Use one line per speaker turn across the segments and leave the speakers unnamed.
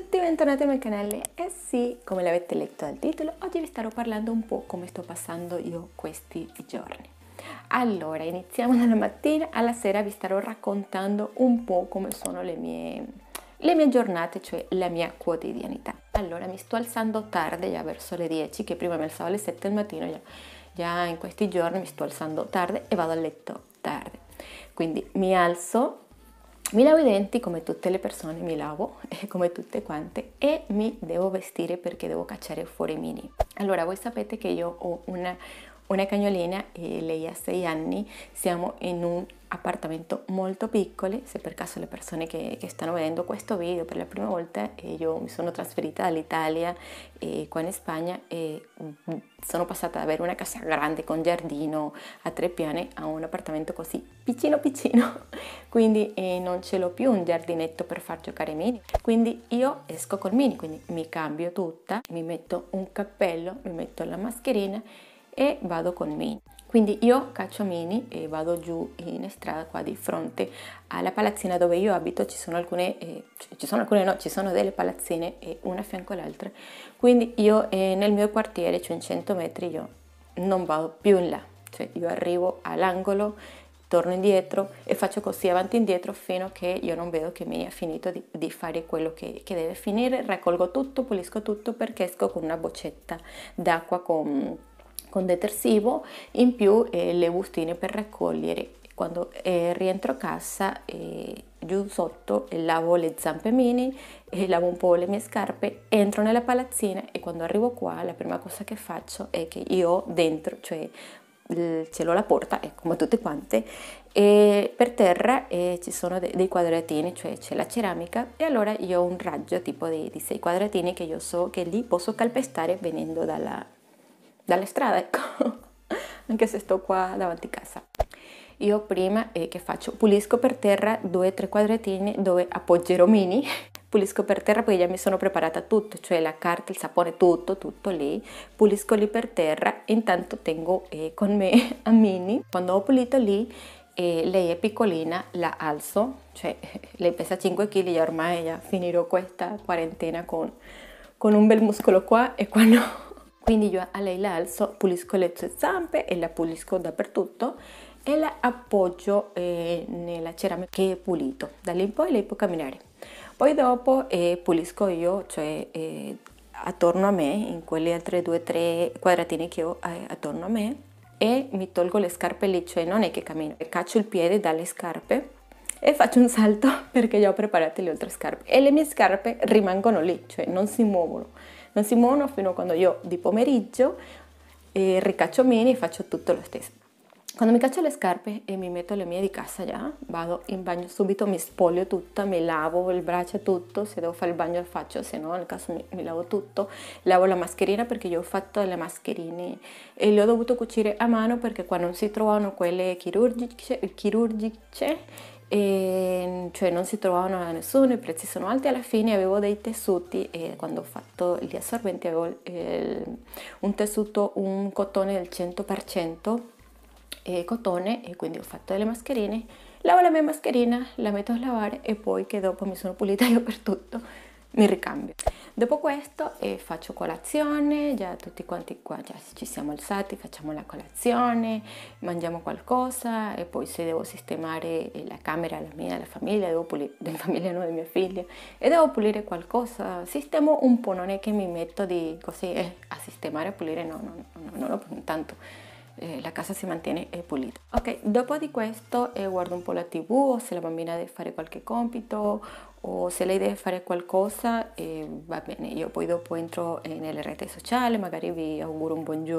tutti, bentornati al mio canale e eh sì, come l'avete letto dal titolo, oggi vi starò parlando un po' come sto passando io questi giorni. Allora, iniziamo dalla mattina alla sera, vi starò raccontando un po' come sono le mie, le mie giornate, cioè la mia quotidianità. Allora, mi sto alzando tardi, già verso le 10, che prima mi alzavo alle 7 del mattino, già, già in questi giorni mi sto alzando tardi e vado a letto tardi. Quindi mi alzo mi lavo i denti come tutte le persone, mi lavo come tutte quante e mi devo vestire perché devo cacciare fuori i mini. Allora, voi sapete che io ho una, una cagnolina e lei ha 6 anni, siamo in un appartamento molto piccoli, se per caso le persone che, che, stanno vedendo questo video per la prima volta, io mi sono trasferita dall'Italia eh, qua in Spagna e mm, sono passata ad avere una casa grande con giardino a tre piani a un appartamento così piccino piccino, quindi eh, non ce l'ho più un giardinetto per far giocare i Mini, quindi io esco col Mini, quindi mi cambio tutta, mi metto un cappello, mi metto la mascherina e vado con Mini. Quindi io caccio mini e vado giù in strada qua di fronte alla palazzina dove io abito, ci sono alcune, eh, ci sono alcune no, ci sono delle palazzine eh, una a fianco all'altra. Quindi io eh, nel mio quartiere, cioè in 100 metri, io non vado più in là, cioè io arrivo all'angolo, torno indietro e faccio così avanti e indietro fino a che io non vedo che Mini ha finito di, di fare quello che, che deve finire, raccolgo tutto, pulisco tutto perché esco con una boccetta d'acqua con con detersivo, in più eh, le bustine per raccogliere. Quando eh, rientro a casa eh, giù sotto eh, lavo le zampe mini, e eh, lavo un po' le mie scarpe, entro nella palazzina e quando arrivo qua la prima cosa che faccio è che io ho dentro, cioè ce l'ho la porta, ecco, come tutte quante, e per terra eh, ci sono de- dei quadratini, cioè c'è la ceramica e allora io ho un raggio tipo di, di sei quadratini che io so che lì posso calpestare venendo dalla, dall'estrada, ecco, anche se sto qua davanti a casa. Io prima eh, che faccio? Pulisco per terra due o tre quadrettini dove appoggerò Mini, pulisco per terra perché già mi sono preparata tutto, cioè la carta, il sapone, tutto, tutto lì, pulisco lì per terra, intanto tengo eh, con me a Mini, quando ho pulito lì eh, lei è piccolina, la alzo, cioè lei pesa 5 kg e ormai finirò questa quarantena con, con un bel muscolo qua e quando quindi io a lei la alzo, pulisco le sue zampe e la pulisco dappertutto e la appoggio eh, nella ceramica che è pulito. Da lì in poi lei può camminare. Poi dopo eh, pulisco io, cioè eh, attorno a me, in quelle altre due o tre quadratini che ho eh, attorno a me, e mi tolgo le scarpe lì, cioè non è che cammino, caccio il piede dalle scarpe e faccio un salto perché già ho preparato le altre scarpe e le mie scarpe rimangono lì, cioè non si muovono non si muovono fino a quando io di pomeriggio eh, ricaccio mini e faccio tutto lo stesso. Quando mi caccio le scarpe e mi metto le mie di casa già, vado in bagno subito, mi spoglio tutta, mi lavo il braccio tutto, se devo fare il bagno lo faccio, se no nel caso mi, mi lavo tutto, lavo la mascherina perché io ho fatto le mascherine e le ho dovute cucire a mano perché qua non si trovano quelle chirurgiche, chirurgiche e cioè non si trovavano da nessuno, i prezzi sono alti alla fine avevo dei tessuti e quando ho fatto gli assorbenti avevo il, un tessuto, un cotone del 100% eh, cotone e quindi ho fatto delle mascherine lavo la mia mascherina la metto a lavare e poi che dopo mi sono pulita io per tutto mi ricambio dopo questo eh, faccio colazione già tutti quanti qua già ci siamo alzati facciamo la colazione mangiamo qualcosa e poi se devo sistemare la camera la mia la famiglia devo pulire della famiglia non di mia figlia e devo pulire qualcosa sistemo un po' non è che mi metto di così eh, a sistemare a pulire no no no no, no, no tanto Eh, la casa se mantiene eh, pulita. Ok, dopo di questo guardo un po' la tv o se la bambina de fare qualche compito o si le deve fare qualcosa eh, va bene, io poi dopo entro eh, nelle reti sociali, magari vi auguro un día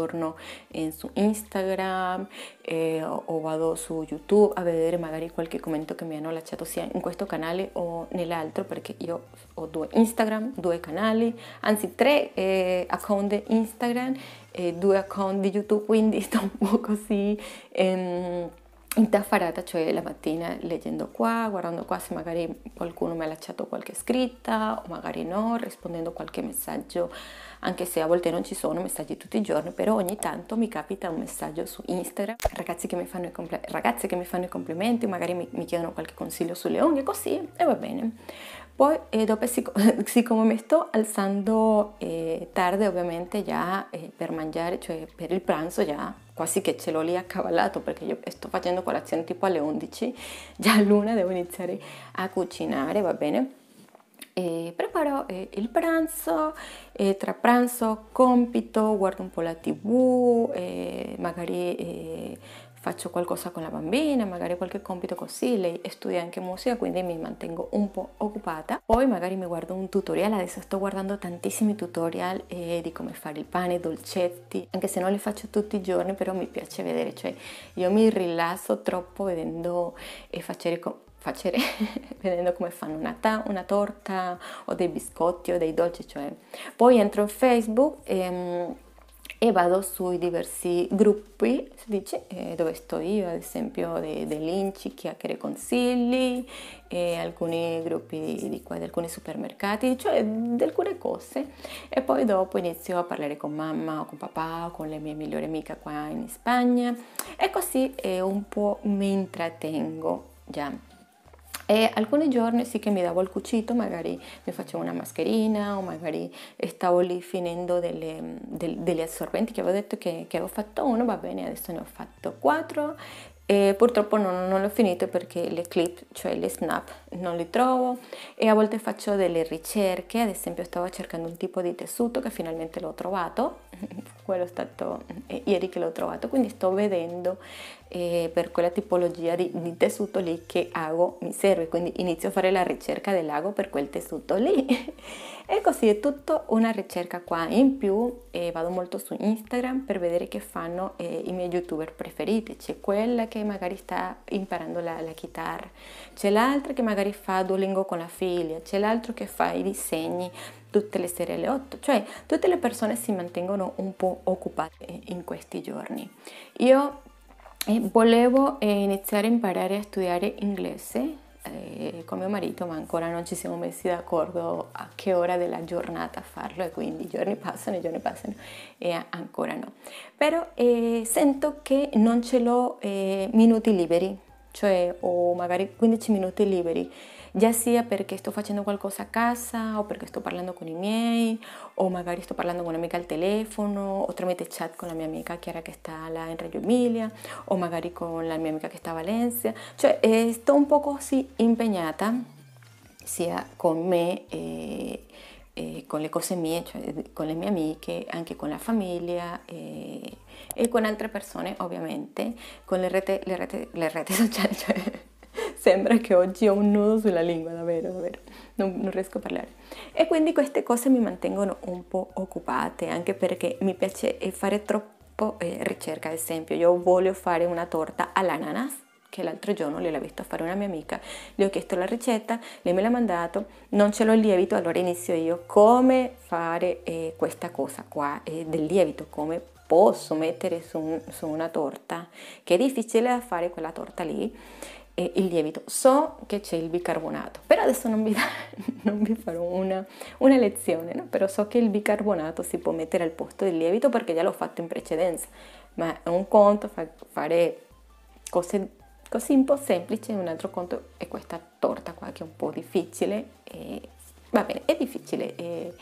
en su Instagram eh, o, o vado su YouTube a vedere magari qualche commento che mi hanno lasciato sea en questo canale o en nell'altro perché io ho due Instagram, due canali, anzi tre eh, account Instagram e eh, due account di YouTube, quindi pues, sto un poco así em, Intafarata, cioè la mattina leggendo qua, guardando qua se magari qualcuno mi ha lasciato qualche scritta o magari no, rispondendo qualche messaggio, anche se a volte non ci sono messaggi tutti i giorni, però ogni tanto mi capita un messaggio su Instagram, ragazzi che mi fanno i compl- ragazze che mi fanno i complimenti, magari mi, mi chiedono qualche consiglio sulle unghie, così e va bene. Poi eh, dopo, siccome mi sto alzando eh, tardi ovviamente già eh, per mangiare, cioè per il pranzo già quasi che ce l'ho lì accavallato perché io sto facendo colazione tipo alle 11, già l'una devo iniziare a cucinare, va bene? E preparo eh, il pranzo, eh, tra pranzo compito, guardo un po' la tv, eh, magari faccio qualcosa con la bambina, magari qualche compito così, lei studia anche musica, quindi mi mantengo un po' occupata. Poi magari mi guardo un tutorial, adesso sto guardando tantissimi tutorial eh, di come fare il pane, i dolcetti, anche se non li faccio tutti i giorni, però mi piace vedere, cioè io mi rilasso troppo vedendo e facere com- facere vedendo come fanno una, ta- una, torta o dei biscotti o dei dolci, cioè. Poi entro in Facebook e ehm, e vado sui diversi gruppi, si dice, eh, dove sto io, ad esempio dei de chiacchiere consigli, eh, alcuni gruppi di, di, qua, di alcuni supermercati, cioè di alcune cose. E poi dopo inizio a parlare con mamma o con papà o con le mie migliori amiche qua in Spagna e così eh, un po' mi intrattengo già. E alcuni giorni sì che mi davo il cucito, magari mi facevo una mascherina o magari stavo lì finendo delle, del, degli assorbenti che avevo detto che, che, avevo fatto uno, va bene, adesso ne ho fatto quattro. E purtroppo non, non l'ho finito perché le clip, cioè le snap, non le trovo e a volte faccio delle ricerche, ad esempio stavo cercando un tipo di tessuto che finalmente l'ho trovato, quello è stato eh, ieri che l'ho trovato, quindi sto vedendo eh, per quella tipologia di, di, tessuto lì che hago mi serve, quindi inizio a fare la ricerca dell'ago per quel tessuto lì. e così è tutta una ricerca qua. In più eh, vado molto su Instagram per vedere che fanno eh, i miei youtuber preferiti. C'è quella che magari sta imparando la, la chitarra, c'è l'altra che magari fa Duolingo con la figlia, c'è l'altro che fa i disegni tutte le serie alle 8, cioè tutte le persone si mantengono un po' occupate eh, in questi giorni. Io e eh, volevo eh, iniziare a imparare a studiare inglese eh, con mio marito, ma ancora non ci siamo messi d'accordo a che ora della giornata farlo e quindi i giorni passano, e i giorni passano e ancora no. Però eh, sento che non ce l'ho eh, minuti liberi, cioè o magari 15 minuti liberi ya sea porque estoy haciendo algo a casa o porque estoy hablando con mi o magari estoy hablando con una amiga al teléfono o tramite chat con la amiga que Chiara que está la en Reggio Emilia o magari con la mi amiga que está Valencia, o eh, un poco así empeñada, sea eh, eh, con me con las cosas mías, con las mie amigas aunque con la familia y con altre persone obviamente con le rete, le rete, le rete Sembra che oggi ho un nudo sulla lingua, davvero, davvero, non, non riesco a parlare. E quindi queste cose mi mantengono un po' occupate, anche perché mi piace eh, fare troppo eh, ricerca, ad esempio, io voglio fare una torta all'ananas, che l'altro giorno l'ho visto fare una mia amica, le ho chiesto la ricetta, lei me l'ha mandato, non ce l'ho il lievito, allora inizio io come fare eh, questa cosa qua eh, del lievito, come posso mettere su, un, su, una torta, che è difficile da fare quella torta lì, eh, il lievito. So che c'è il bicarbonato, però adesso non vi, non vi farò una, una lezione, no? però so che il bicarbonato si può mettere al posto del lievito perché già l'ho fatto in precedenza, ma è un conto fa, fare cose così un po' semplici, un altro conto è questa torta qua che è un po' difficile, e, va bene, è difficile. E,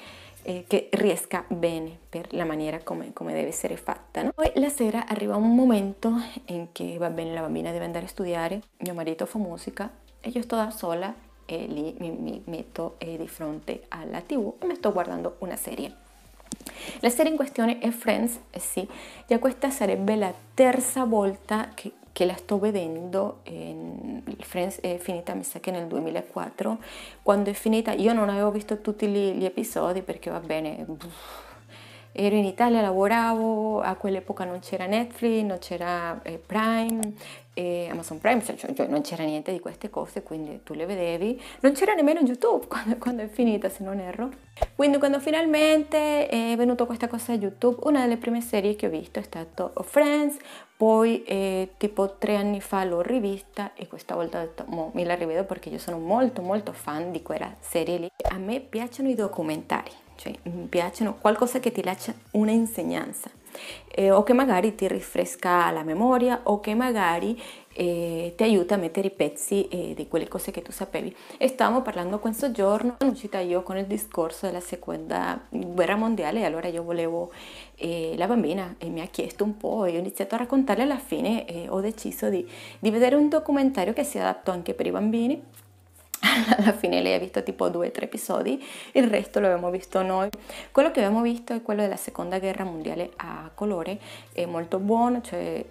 Eh, que che riesca bene per la manera como come deve essere fatta. No? la sera arriva un momento en que va bene, la bambina debe andare a estudiar mi marito fa musica e io sto da sola e lì mi, mi metto eh, di fronte tv e mi sto guardando una serie. La serie en cuestión es Friends, y eh sì, già e la tercera volta que che la sto vedendo, ehm, Friends è finita mi sa che nel 2004, quando è finita io non avevo visto tutti gli, gli episodi perché va bene... Pff, ero in Italia, lavoravo, a quell'epoca non c'era Netflix, non c'era eh, Prime, eh, Amazon Prime, cioè, cioè, cioè, non c'era niente di queste cose, quindi tu le vedevi, non c'era nemmeno YouTube quando, quando è finita se non erro. Quindi quando finalmente è venuto questa cosa di YouTube, una delle prime serie che ho visto è stata Friends, poi eh, tipo tre anni fa l'ho rivista e questa volta ho detto mo, me la rivedo perché io sono molto molto fan di quella serie lì. A me piacciono i documentari cioè piacciono, qualcosa che ti lascia un'insegnanza eh, o che magari ti rinfresca la memoria o che magari eh, ti aiuta a mettere i pezzi eh, di quelle cose che tu sapevi. E stavamo parlando questo giorno, sono uscita io con il discorso della seconda guerra mondiale e allora io volevo, eh, la bambina e mi ha chiesto un po' e ho iniziato a raccontarle alla fine ho deciso di, di vedere un documentario che si adatto anche per i bambini alla fine lei ha visto tipo due o tre episodi, il resto lo abbiamo visto noi. Quello che abbiamo visto è quello della seconda guerra mondiale a colore, è molto buono, cioè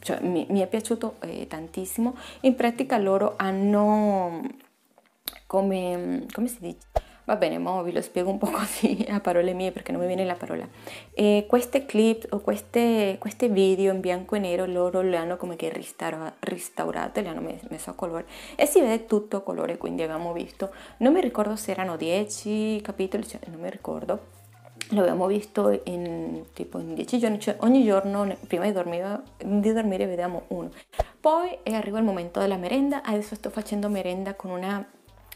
cioè, mi, mi, è piaciuto eh, tantissimo. In pratica loro hanno, come, come si dice? va bene, mo vi lo spiego un poco así a parole mie porque no me viene la parola. E clip o queste, questi video in bianco e nero loro le hanno come che restaurado, le hanno messo a color. e si vede tutto color, colore, quindi avevamo visto, No me ricordo se erano 10 capítulos, no me mi Lo habíamos visto en tipo in 10 giorni, cioè ogni giorno prima di dormire, vediamo uno. Poi eh, llega el momento de la merenda, adesso estoy facendo merenda con una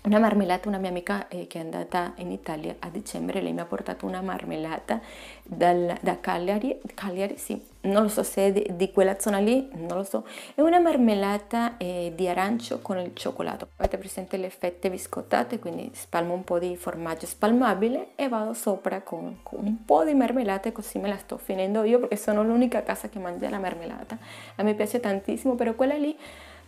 una marmellata, una mia amica eh, che è andata in Italia a dicembre, lei mi ha portato una marmellata dal, da Cagliari, Cagliari sì, non lo so se è di, di, quella zona lì, non lo so, è una marmellata eh, di arancio con il cioccolato. Avete presente le fette biscottate, quindi spalmo un po' di formaggio spalmabile e vado sopra con, con un po' di marmellata e così me la sto finendo io perché sono l'unica a casa che mangia la marmellata. A me piace tantissimo, però quella lì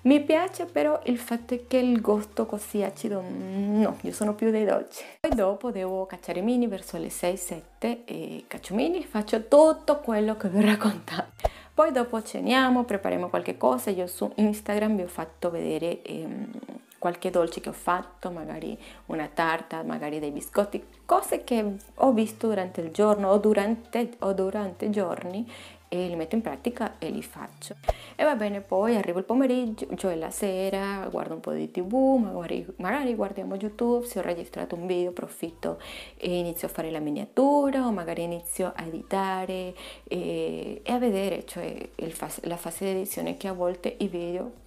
mi piace però il fatto che il gusto così acido, mm, no, io sono più dei dolci. Poi dopo devo cacciare i mini verso le 6-7 e caccio i mini, faccio tutto quello che vi ho raccontato. Poi dopo ceniamo, prepariamo qualche cosa, io su Instagram vi ho fatto vedere ehm, qualche dolce che ho fatto, magari una tarta, magari dei biscotti, cose che ho visto durante il giorno o durante, o durante giorni e li metto in pratica e li faccio. E va bene, poi arrivo il pomeriggio, cioè la sera, guardo un po' di tv, magari, magari guardiamo YouTube, se ho registrato un video approfitto e inizio a fare la miniatura o magari inizio a editare e, e a vedere cioè, fase, la fase di edizione che a volte i video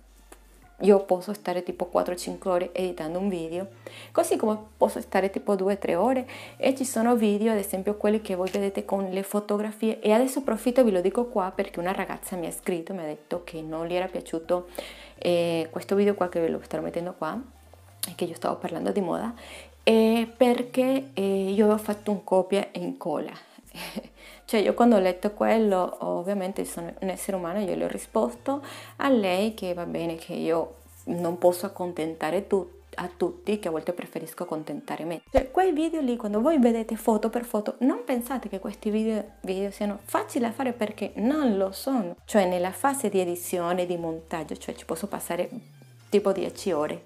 io posso stare tipo 4-5 ore editando un video, così come posso stare tipo 2-3 ore e ci sono video, ad esempio quelli che voi vedete con le fotografie e adesso approfitto e vi lo dico qua perché una ragazza mi ha scritto, mi ha detto che non gli era piaciuto eh, questo video qua che ve lo sto mettendo qua, e che io stavo parlando di moda, eh, perché eh, io avevo fatto un copia e incolla Cioè io quando ho letto quello, ovviamente sono un essere umano, io le ho risposto a lei che va bene, che io non posso accontentare tutti a tutti che a volte preferisco accontentare me. Cioè, quei video lì, quando voi vedete foto per foto, non pensate che questi video, video siano facili da fare perché non lo sono. Cioè, nella fase di edizione, di montaggio, cioè ci posso passare tipo 10 ore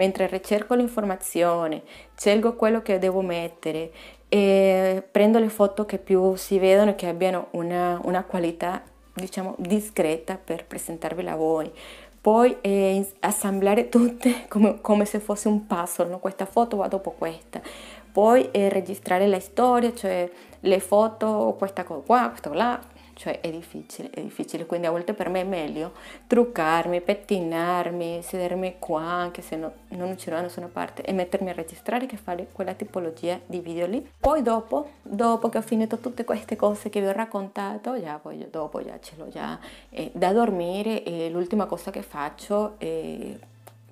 mentre ricerco l'informazione, scelgo quello che devo mettere e prendo le foto che più si vedono e che abbiano una, una qualità diciamo discreta per presentarvela a voi poi eh, assemblare tutte come, come, se fosse un puzzle, no? questa foto va dopo questa, poi eh, registrare la storia, cioè le foto, questa qua, questa là, cioè è difficile, è difficile, quindi a volte per me è meglio truccarmi, pettinarmi, sedermi qua anche se no, non uscirò da nessuna parte e mettermi a registrare che fare quella tipologia di video lì. Poi dopo, dopo che ho finito tutte queste cose che vi ho raccontato, già voglio, dopo già ce l'ho già eh, da dormire e l'ultima cosa che faccio è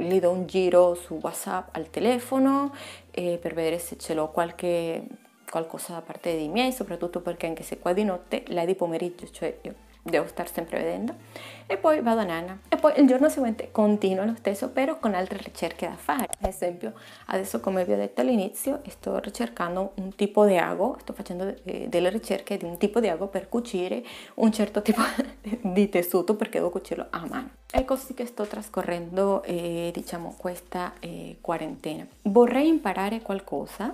le do un giro su WhatsApp al telefono eh, per vedere se ce l'ho qualche qualcosa da parte dei miei, soprattutto perché anche se qua di notte, lei di pomeriggio, cioè io devo star sempre vedendo, e poi vado a nana, E poi il giorno seguente continuo lo stesso, però con altre ricerche da fare. Ad esempio, adesso come vi ho detto all'inizio, sto ricercando un tipo di ago, sto facendo eh, delle ricerche di un tipo di ago per cucire un certo tipo di tessuto, perché devo cucirlo a mano. È così che sto trascorrendo, eh, diciamo, questa eh, quarantena. Vorrei imparare qualcosa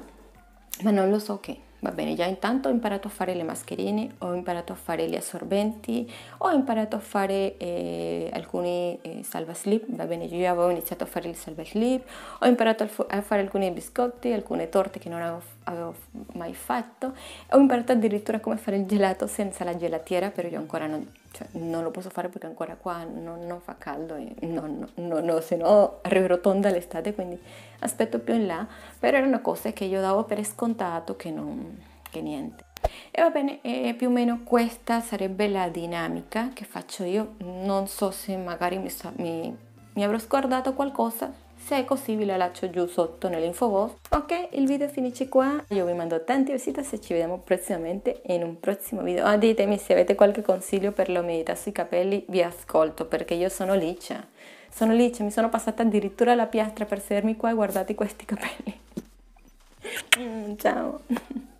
ma non lo so che. Va bene, già intanto ho imparato a fare le mascherine, ho imparato a fare gli assorbenti, ho imparato a fare eh, alcuni eh, salvaslip, va bene, io avevo iniziato a fare il salvaslip, ho imparato a, fare alcuni biscotti, alcune torte che non avevo, avevo, mai fatto, ho imparato addirittura come fare il gelato senza la gelatiera, però io ancora non, cioè, non lo posso fare perché ancora qua non, non fa caldo e non, non, no, se no arrivo rotonda l'estate, quindi aspetto più in là, però erano cose che io davo per scontato che, non, che niente. E va bene, e più o meno questa sarebbe la dinamica che faccio io, non so se magari mi, mi, mi avrò scordato qualcosa, se è possibile lascio giù sotto nell'infobox. Ok, il video finisce qua, io vi mando tanti besiti e ci vediamo prossimamente in un prossimo video. Ah, ditemi se avete qualche consiglio per l'umidità sui capelli, vi ascolto perché io sono liccia, sono liccia, mi sono passata addirittura la piastra per sedermi qua e guardate questi capelli. Mm, ciao!